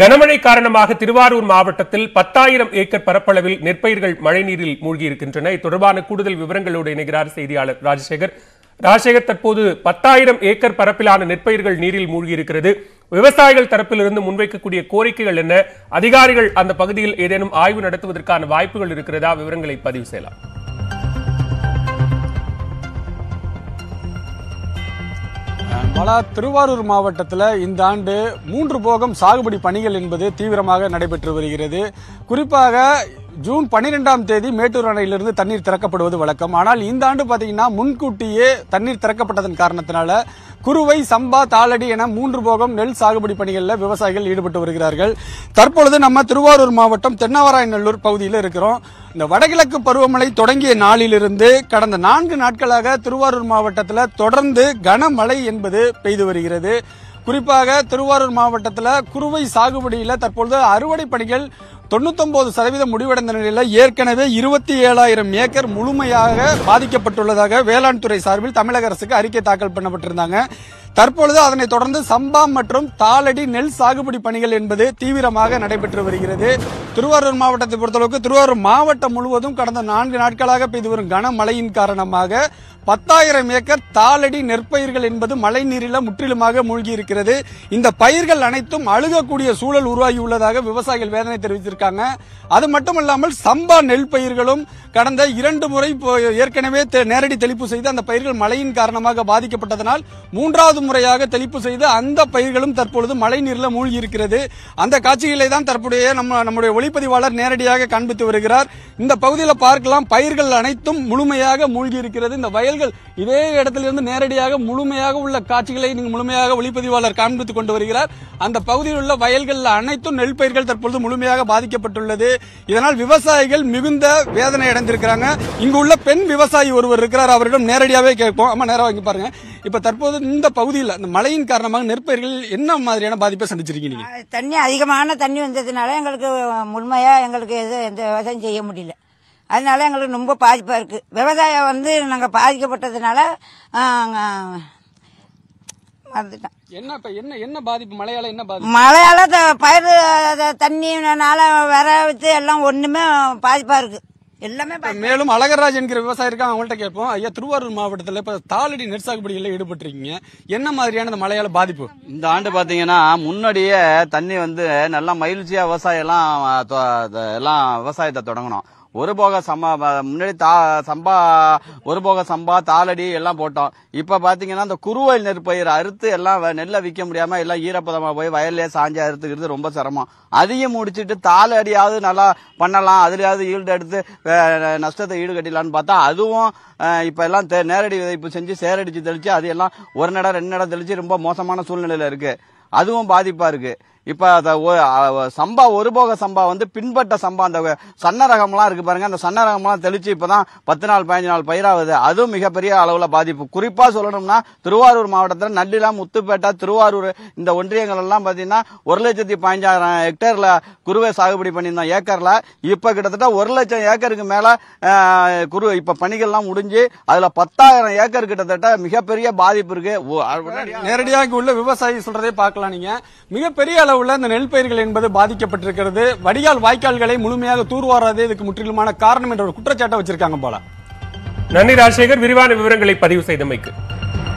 கனமழை காரணமாக திருவாரூர் மாவட்டத்தில் பத்தாயிரம் ஏக்கர் பரப்பளவில் நெற்பயிர்கள் மழைநீரில் மூழ்கியிருக்கின்றன இது தொடர்பான கூடுதல் விவரங்களோடு இணைகிறார் செய்தியாளர் ராஜசேகர் ராஜசேகர் தற்போது பத்தாயிரம் ஏக்கர் பரப்பிலான நெற்பயிர்கள் நீரில் மூழ்கியிருக்கிறது விவசாயிகள் தரப்பிலிருந்து முன்வைக்கக்கூடிய கோரிக்கைகள் என்ன அதிகாரிகள் அந்த பகுதியில் ஏதேனும் ஆய்வு நடத்துவதற்கான வாய்ப்புகள் இருக்கிறதா விவரங்களை பதிவு செய்யலாம் பல திருவாரூர் மாவட்டத்தில் இந்த ஆண்டு மூன்று போகம் சாகுபடி பணிகள் என்பது தீவிரமாக நடைபெற்று வருகிறது குறிப்பாக ஜூன் பன்னிரெண்டாம் தேதி மேட்டூர் அணையிலிருந்து தண்ணீர் திறக்கப்படுவது வழக்கம் ஆனால் இந்த ஆண்டு பாத்தீங்கன்னா முன்கூட்டியே தண்ணீர் திறக்கப்பட்டதன் காரணத்தினால குறுவை சம்பா தாளடி என மூன்று போகம் நெல் சாகுபடி பணிகளில் விவசாயிகள் ஈடுபட்டு வருகிறார்கள் தற்பொழுது நம்ம திருவாரூர் மாவட்டம் தென்னவராயநல்லூர் பகுதியில் இருக்கிறோம் இந்த வடகிழக்கு பருவமழை தொடங்கிய நாளிலிருந்து கடந்த நான்கு நாட்களாக திருவாரூர் மாவட்டத்தில் தொடர்ந்து கனமழை என்பது பெய்து வருகிறது குறிப்பாக திருவாரூர் மாவட்டத்தில் குறுவை சாகுபடியில் தற்பொழுது அறுவடை பணிகள் தொண்ணூத்தொன்பது சதவீதம் முடிவடைந்த நிலையில் ஏற்கனவே இருபத்தி ஏழாயிரம் ஏக்கர் முழுமையாக பாதிக்கப்பட்டுள்ளதாக வேளாண் துறை சார்பில் தமிழக அரசுக்கு அறிக்கை தாக்கல் பண்ணப்பட்டிருந்தாங்க தற்பொழுது அதனைத் தொடர்ந்து சம்பா மற்றும் தாளடி நெல் சாகுபடி பணிகள் என்பது தீவிரமாக நடைபெற்று வருகிறது திருவாரூர் மாவட்டத்தை பொறுத்தளவுக்கு திருவாரூர் மாவட்டம் முழுவதும் கடந்த நான்கு நாட்களாக பெய்து வரும் கனமழையின் காரணமாக பத்தாயிரம் ஏக்கர் தாளடி நெற்பயிர்கள் என்பது மழை நீரில முற்றிலுமாக மூழ்கி இருக்கிறது இந்த பயிர்கள் அனைத்தும் அழுகக்கூடிய சூழல் உருவாகியுள்ளதாக விவசாயிகள் வேதனை தெரிவித்திருக்காங்க அது மட்டுமல்லாமல் சம்பா நெல் பயிர்களும் கடந்த இரண்டு முறை ஏற்கனவே நேரடி தெளிப்பு செய்து அந்த பயிர்கள் மழையின் காரணமாக பாதிக்கப்பட்டதனால் மூன்றாவது முறையாக தெளிப்பு செய்து அந்த பயிர்களும் தற்பொழுது மழை நீரில் மூழ்கி இருக்கிறது அந்த காட்சிகளை தான் தற்போதைய நம்ம நம்முடைய ஒளிப்பதிவாளர் நேரடியாக காண்பித்து வருகிறார் இந்த பகுதியில் பார்க்கலாம் பயிர்கள் அனைத்தும் முழுமையாக மூழ்கி இருக்கிறது இந்த வயல் செயல்கள் இதே இடத்திலிருந்து நேரடியாக முழுமையாக உள்ள காட்சிகளை நீங்கள் முழுமையாக ஒளிப்பதிவாளர் காண்பித்துக் கொண்டு வருகிறார் அந்த பகுதியில் உள்ள வயல்கள் அனைத்தும் நெல் பயிர்கள் தற்பொழுது முழுமையாக பாதிக்கப்பட்டுள்ளது இதனால் விவசாயிகள் மிகுந்த வேதனை அடைந்திருக்கிறாங்க இங்கு உள்ள பெண் விவசாயி ஒருவர் இருக்கிறார் அவரிடம் நேரடியாகவே கேட்போம் ஆமா நேரம் வாங்கி பாருங்க இப்ப தற்போது இந்த பகுதியில் அந்த மழையின் காரணமாக நெற்பயிர்கள் என்ன மாதிரியான பாதிப்பை சந்திச்சிருக்கீங்க தண்ணி அதிகமான தண்ணி வந்ததுனால எங்களுக்கு முழுமையா எங்களுக்கு எது எந்த விவசாயம் செய்ய முடியல அதனால எங்களுக்கு ரொம்ப பாதிப்பாக இருக்குது விவசாயம் வந்து நாங்கள் பாதிக்கப்பட்டதுனால மறந்துட்டேன் என்ன இப்போ என்ன என்ன பாதிப்பு மழையால என்ன பாதிப்பு மழையால பயிர் தண்ணினால வர வச்சு எல்லாம் ஒன்றுமே பாதிப்பாக இருக்குது எல்லாமே மேலும் அழகராஜ் என்கிற விவசாயி இருக்காங்க அவங்கள்ட்ட கேட்போம் ஐயா திருவாரூர் மாவட்டத்தில் இப்போ தாளடி நெற்சாகுபடியில் ஈடுபட்டிருக்கீங்க என்ன மாதிரியான மழையால பாதிப்பு இந்த ஆண்டு பார்த்தீங்கன்னா முன்னாடியே தண்ணி வந்து நல்லா மகிழ்ச்சியாக விவசாயம் எல்லாம் எல்லாம் விவசாயத்தை தொடங்கணும் ஒரு போக சம்பா முன்னாடி தா சம்பா ஒரு போக சம்பா தாளடி எல்லாம் போட்டோம் இப்போ பார்த்தீங்கன்னா அந்த குறுவயல் நெற்பயிர் அறுத்து எல்லாம் நெல்லை விற்க முடியாமல் எல்லாம் ஈரப்பதமாக போய் வயல்லே சாஞ்சி அறுத்துக்கிறது ரொம்ப சிரமம் அதையும் முடிச்சுட்டு தாளடியாவது நல்லா பண்ணலாம் அதுலேயாவது ஈல்டு எடுத்து நஷ்டத்தை ஈடு கட்டிடலான்னு பார்த்தா அதுவும் இப்போ எல்லாம் நேரடி விதைப்பு செஞ்சு சேரடிச்சு தெளித்து அது எல்லாம் ஒரு நடம் ரெண்டு நடம் தெளித்து ரொம்ப மோசமான சூழ்நிலையில் இருக்குது அதுவும் பாதிப்பாக இருக்குது இப்போ சம்பா ஒரு போக சம்பா வந்து பின்பட்ட சம்பா அந்த சன்னரகம்லாம் ரகம்லாம் இருக்குது பாருங்கள் அந்த சன்னரகம்லாம் ரகம்லாம் தெளித்து இப்போ தான் பத்து நாள் பதினஞ்சு நாள் பயிராகுது அதுவும் மிகப்பெரிய அளவில் பாதிப்பு குறிப்பாக சொல்லணும்னா திருவாரூர் மாவட்டத்தில் நண்டிலாம் முத்துப்பேட்டா திருவாரூர் இந்த ஒன்றியங்கள் எல்லாம் பாத்தீங்கன்னா ஒரு லட்சத்தி பதினஞ்சாயிரம் ஹெக்டேர்ல குருவை சாகுபடி பண்ணியிருந்தோம் ஏக்கரில் இப்போ கிட்டத்தட்ட ஒரு லட்சம் ஏக்கருக்கு மேலே குரு இப்போ பணிகள்லாம் முடிஞ்சு அதில் பத்தாயிரம் ஏக்கர் கிட்டத்தட்ட மிகப்பெரிய பாதிப்பு இருக்குது நேரடியாக உள்ள விவசாயி சொல்கிறதே பார்க்கலாம் நீங்கள் மிகப்பெரிய அளவு உள்ள இந்த நெல் பயிர்கள் என்பது பாதிக்கப்பட்டிருக்கிறது வடிகால் வாய்க்கால்களை முழுமையாக தூர்வாராதே இதுக்கு முற்றிலுமான காரணம் என்ற ஒரு குற்றச்சாட்டை வச்சிருக்காங்க போல நன்றி ராஜசேகர் விரிவான விவரங்களை பதிவு செய்தமைக்கு